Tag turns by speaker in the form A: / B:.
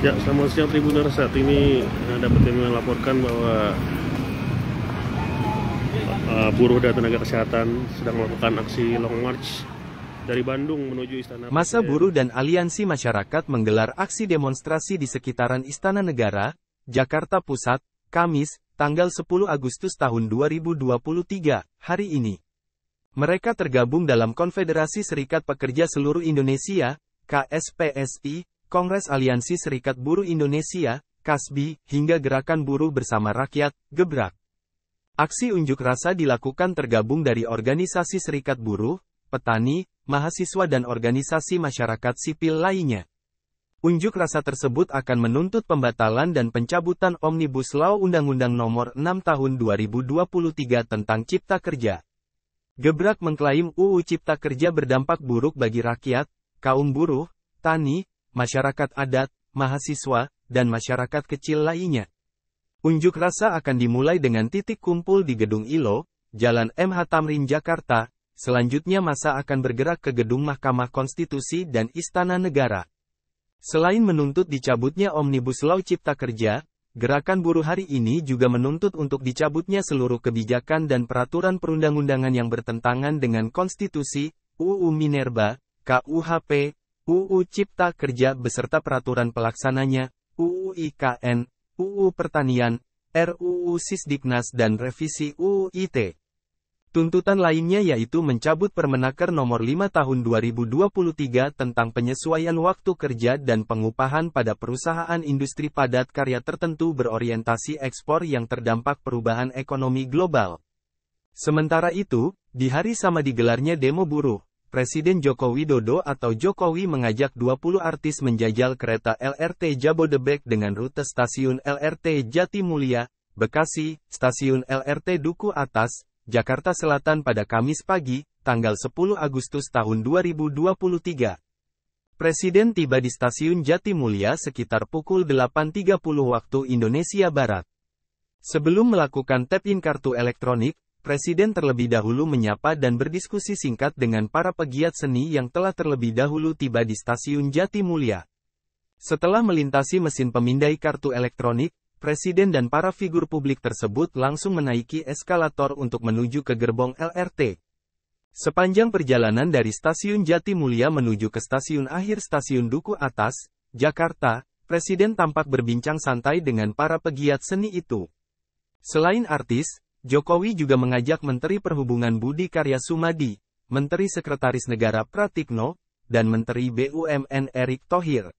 A: Ya, selamat siang Tribuners. Saat ini eh, dapat kami melaporkan bahwa uh, buruh dan tenaga kesehatan sedang melakukan aksi long march dari Bandung menuju Istana Masa buruh dan aliansi masyarakat menggelar aksi demonstrasi di sekitaran Istana Negara, Jakarta Pusat, Kamis, tanggal 10 Agustus tahun 2023, hari ini. Mereka tergabung dalam Konfederasi Serikat Pekerja Seluruh Indonesia, KSPSI, Kongres Aliansi Serikat Buruh Indonesia, KASBI, hingga Gerakan Buruh Bersama Rakyat, Gebrak. Aksi unjuk rasa dilakukan tergabung dari organisasi serikat buruh, petani, mahasiswa dan organisasi masyarakat sipil lainnya. Unjuk rasa tersebut akan menuntut pembatalan dan pencabutan Omnibus Law Undang-Undang Nomor 6 Tahun 2023 tentang Cipta Kerja. Gebrak mengklaim UU Cipta Kerja berdampak buruk bagi rakyat, kaum buruh, tani, masyarakat adat, mahasiswa, dan masyarakat kecil lainnya. Unjuk rasa akan dimulai dengan titik kumpul di Gedung ILO, Jalan MH Tamrin Jakarta, selanjutnya masa akan bergerak ke Gedung Mahkamah Konstitusi dan Istana Negara. Selain menuntut dicabutnya Omnibus Law Cipta Kerja, gerakan buruh hari ini juga menuntut untuk dicabutnya seluruh kebijakan dan peraturan perundang-undangan yang bertentangan dengan konstitusi, UU Minerba, KUHP, UU Cipta Kerja beserta peraturan pelaksananya, UU IKN, UU Pertanian, RUU Sisdiknas dan revisi UU IT. Tuntutan lainnya yaitu mencabut Permenaker Nomor 5 Tahun 2023 tentang penyesuaian waktu kerja dan pengupahan pada perusahaan industri padat karya tertentu berorientasi ekspor yang terdampak perubahan ekonomi global. Sementara itu, di hari sama digelarnya demo buruh. Presiden Joko Widodo atau Jokowi mengajak 20 artis menjajal kereta LRT Jabodebek dengan rute stasiun LRT Jatimulia, Bekasi, stasiun LRT Duku Atas, Jakarta Selatan pada Kamis pagi, tanggal 10 Agustus tahun 2023. Presiden tiba di stasiun Jatimulia sekitar pukul 8.30 waktu Indonesia Barat. Sebelum melakukan tap-in kartu elektronik, Presiden terlebih dahulu menyapa dan berdiskusi singkat dengan para pegiat seni yang telah terlebih dahulu tiba di stasiun Jati Mulia. Setelah melintasi mesin pemindai kartu elektronik, Presiden dan para figur publik tersebut langsung menaiki eskalator untuk menuju ke gerbong LRT. Sepanjang perjalanan dari stasiun Jati Mulia menuju ke stasiun akhir stasiun Duku Atas, Jakarta, Presiden tampak berbincang santai dengan para pegiat seni itu. Selain artis, Jokowi juga mengajak Menteri Perhubungan Budi Karya Sumadi, Menteri Sekretaris Negara Pratikno, dan Menteri BUMN Erick Thohir